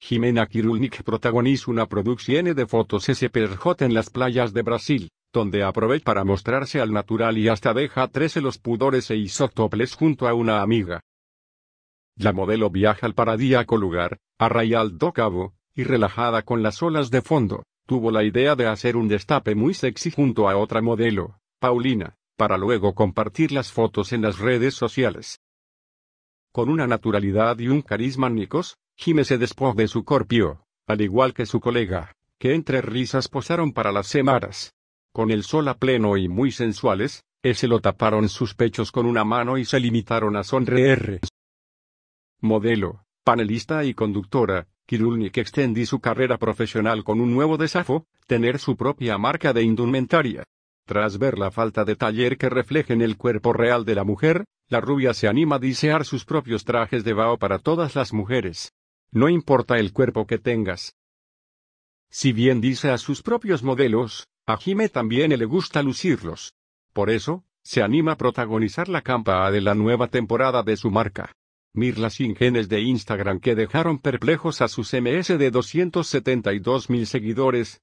Jimena Kirulnik protagoniza una producción de fotos SPRJ en las playas de Brasil, donde aprovecha para mostrarse al natural y hasta deja 13 los pudores e isótoples junto a una amiga. La modelo viaja al paradíaco lugar, a do Cabo, y relajada con las olas de fondo, tuvo la idea de hacer un destape muy sexy junto a otra modelo, Paulina, para luego compartir las fotos en las redes sociales. Con una naturalidad y un carisma Nicos, Jime se despojó de su corpio, al igual que su colega, que entre risas posaron para las semanas. Con el sol a pleno y muy sensuales, ese lo taparon sus pechos con una mano y se limitaron a sonreír. Modelo, panelista y conductora, Kirulnik extendí su carrera profesional con un nuevo desafío, tener su propia marca de indumentaria. Tras ver la falta de taller que en el cuerpo real de la mujer, la rubia se anima a disear sus propios trajes de vaho para todas las mujeres. No importa el cuerpo que tengas. Si bien dice a sus propios modelos, a Jime también le gusta lucirlos. Por eso, se anima a protagonizar la campa de la nueva temporada de su marca. Mir las ingenes de Instagram que dejaron perplejos a sus MS de 272 mil seguidores,